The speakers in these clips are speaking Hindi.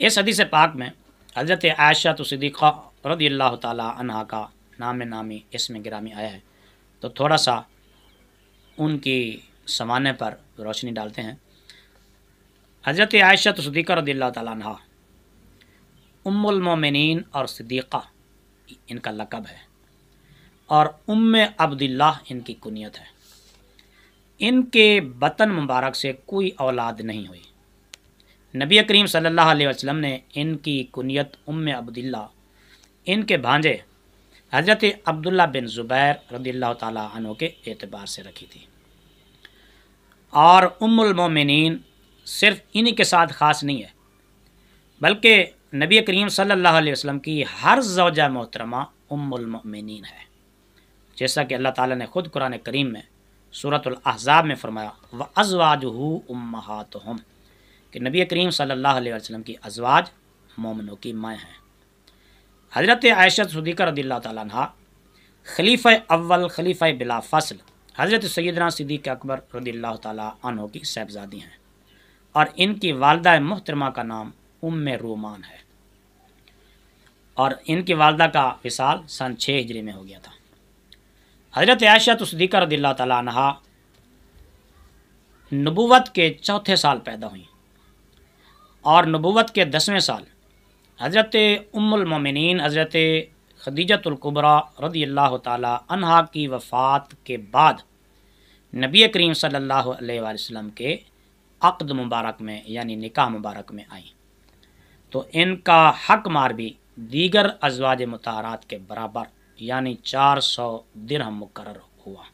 इस हदीस पाक में हज़रत आयशा तो सिद्दीक़ा रदी अल्लाह तहा का नाम नामी इसमें गिरामी आया है तो थोड़ा सा उनकी समाने पर रोशनी डालते हैं हज़रत आयशा तो सिद्दीक़ा रदी अल्लाह तहा उमोमिन और सिद्दीक़ा इनका लकब है और उम अब्दुल्ला इनकी कुनियत है इनके बतन मुबारक से कोई औलाद नहीं हुई नबी करीम सल्लल्लाहु अलैहि वसल्लम ने इनकी कुनियत उम अब्दुल्ला इनके भांजे हज़रत अब्दुल्ला बिन ज़ुबैर रदील्ला तु के एतबार से रखी थी और उम्मिन सिर्फ इन्हीं के साथ ख़ास नहीं है बल्कि नबी करीम सल्लल्लाहु अलैहि वसल्लम की हर जवजा मोहतरमा उम्मिन है जैसा कि अल्लाह ताला ने ख़ुद कुरान करीम में सूरतलहज़ाब में फ़रमाया व अजवाज हु उम्मात हम कि नबी करीम सल्लल्लाहु अलैहि वसल्लम की अजवाज मोमनों की माएँ हैं हज़रत आयशत सदीक़ा रदील तह खलीफ़ अव्वल खलीफ़ बिला फसल हज़रत सैदना सदीक अकबर रदील तन की साहबजादी हैं और इनकी वालदा मोहतरमा का नाम उम रोमान है और इनकी वालदा का विशाल सन छः हिजरी में हो गया था हज़रत आयशा तस्दीक तो रदील्ला तहा नबूवत के चौथे साल पैदा हुई और नबूवत के दसवें साल हज़रत उमिन हज़रत खदीजतुल्कुबरा रदी अल्लाह तहा की वफ़ात के बाद नबी करीम सल्लल्लाहु अलैहि के अक़द मुबारक में यानी निकाह मुबारक में आई तो इनका हक मार भी दीगर अजवाज मतारात के बराबर यानी 400 दिरहम मुकर हुआ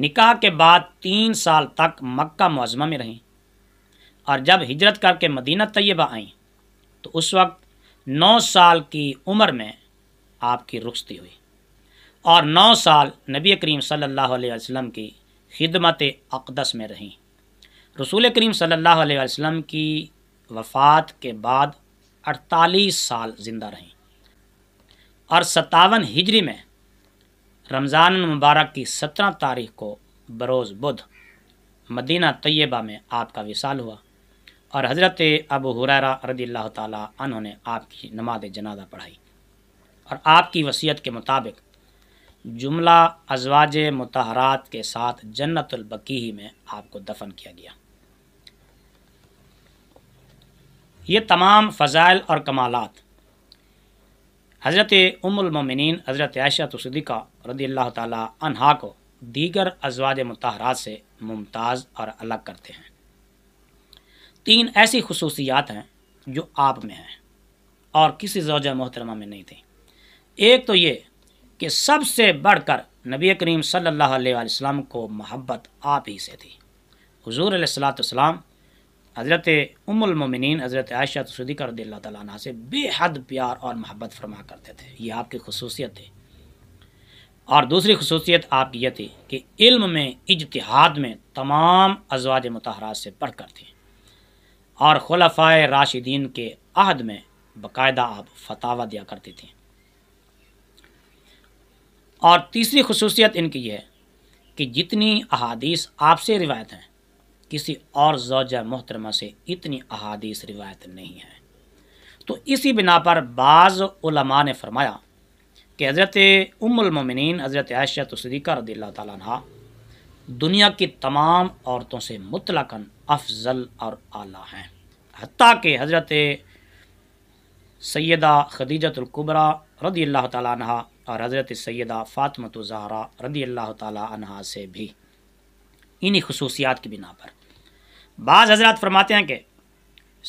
निकाह के बाद तीन साल तक मक्का मुआजमा में रहीं और जब हिजरत करके मदीना तैयबा आईं तो उस वक्त नौ साल की उम्र में आपकी रुखती हुई और नौ साल नबी करीम सल्लल्लाहु अलैहि वसल्लम की खिदमत अकदस में रहीं रसूल करीम सल्लल्लाहु अलैहि वसल्लम की वफ़ात के बाद अड़तालीस साल ज़िंदा रहीं और सत्तावन हिजरी में रमज़ान मुबारक की सत्रह तारीख को बरोज़ बुध मदीना तय्यबा में आपका विशाल हुआ और हज़रत अबू हुररा रदी अल्लाह ने आपकी नमाज जनाजा पढ़ाई और आपकी वसीयत के मुताबिक जुमला अजवाज मतहरात के साथ जन्नतुलबकी में आपको दफन किया गया ये तमाम फ़जाइल और कमालत हज़रत उमुलमिन हज़रत आयशा तो सदीक़ा रदी अल्लाह तहा को दीगर अजवाज मतहरा से मुमताज़ और अलग करते हैं तीन ऐसी खसूसियात हैं जो आप में हैं और किसी जोज मोहतरमा में नहीं थी एक तो ये कि सबसे बढ़कर नबी करीम सल्लल्लाहु अलैहि वसल्लम को मोहब्बत आप ही से थी हजूर सलाम हज़रत उमिन हज़रत आयशा सदीक रदी तला से बेहद प्यार और मोहब्बत फरमा करते थे ये आपकी खसूसियत है और दूसरी खसूसियत आपकी ये थी कि इल्म में इजतहाद में तमाम अजवाज मतहरा से पढ़ कर थी और खलफा राशिदीन के अहद में बाकायदा आप फतावा दिया करती थी और तीसरी खसूसियत इनकी यह है कि जितनी अहादीस आपसे रिवायत हैं किसी और जोजा मोहतरमा से इतनी अहादीस रिवायत नहीं है तो इसी बिना पर बाज़ ने फरमाया कि हज़रत उमुलमिन हज़रत आयशा सदीक़ा रदी तह दुनिया की तमाम औरतों से मुतलकन अफजल और आला हैं हती कि हज़रत सैदा खदीजतुल्कुबरा रदी अल्लाह तह और हज़रत सैदा फ़ातमत जहरा रदी अल्लाह तह से भी इन्हीं खसूसियात की बिना पर बाज़ हजरत फरमाते हैं कि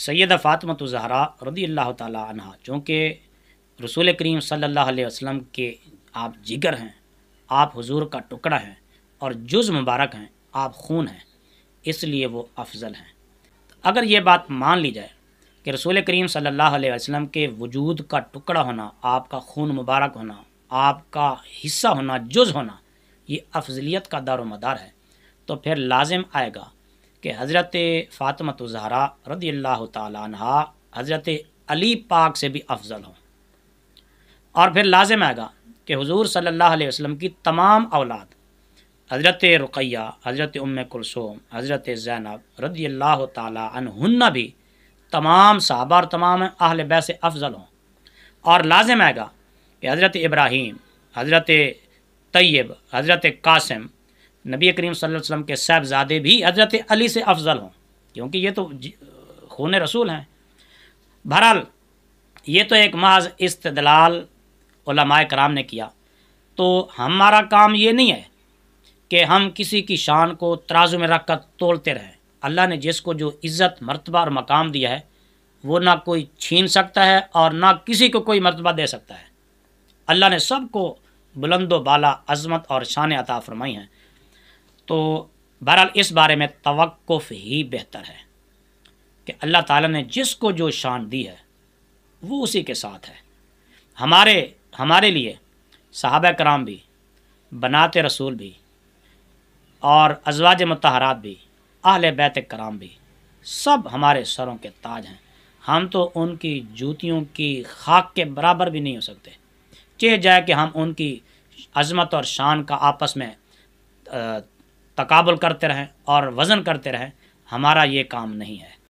सैद फ़ातमत तो ज़हरा रदी अल्लाह तहा चूँकि रसूल करीम सल्ला वसलम के आप जिगर हैं आप हजूर का टुकड़ा हैं और जुज़ मुबारक हैं आप खून हैं इसलिए वो अफजल हैं अगर ये बात मान ली जाए कि रसूल करीम सल्ला वसलम के वजूद का टुकड़ा होना आपका खून मुबारक होना आपका हिस्सा होना जुज़ होना ये अफजलियत का दार मदार है तो फिर लाजिम आएगा कि हज़रत फ़ातमत तो ज़हरा रदी अल्लाह तहा हज़रत अली पाक से भी अफजल हों और फिर लाजम आएगा कि हज़ूर सल्ला अलैहि की तमाम औलाद हज़रत रुकैया हज़रत उम कुलसोम हज़रत ज़ैनब रदी अल्लाह तहन्ना भी तमाम साहबा और तमाम अहल बैस अफजल हों और लाजम आएगा कि हज़रत इब्राहीम हज़रत तैयब हज़रत कासम नबी करीम वसल्लम के साहबजादे भी हजरत अली से अफजल हों क्योंकि ये तो खून रसूल हैं बहरहाल ये तो एक महज इस्तलाल कराम ने किया तो हमारा काम ये नहीं है कि हम किसी की शान को तराजू में रख कर तोड़ते रहें अल्लाह ने जिसको जो इज़्ज़त मरतबा और मकाम दिया है वो ना कोई छीन सकता है और ना किसी को कोई मरतबा दे सकता है अल्लाह ने सबको बुलंदो बाला अजमत और शान अता फरमाई हैं तो बहरहाल इस बारे में तवक़ ही बेहतर है कि अल्लाह ताला ने जिसको जो शान दी है वो उसी के साथ है हमारे हमारे लिए साहब कराम भी बनाते रसूल भी और अजवाज मतहरात भी आल बैत कराम भी सब हमारे सरों के ताज हैं हम तो उनकी जूतियों की खाक के बराबर भी नहीं हो सकते चाहे जाए कि हम उनकी अजमत और शान का आपस में तकाबल करते रहें और वज़न करते रहें हमारा ये काम नहीं है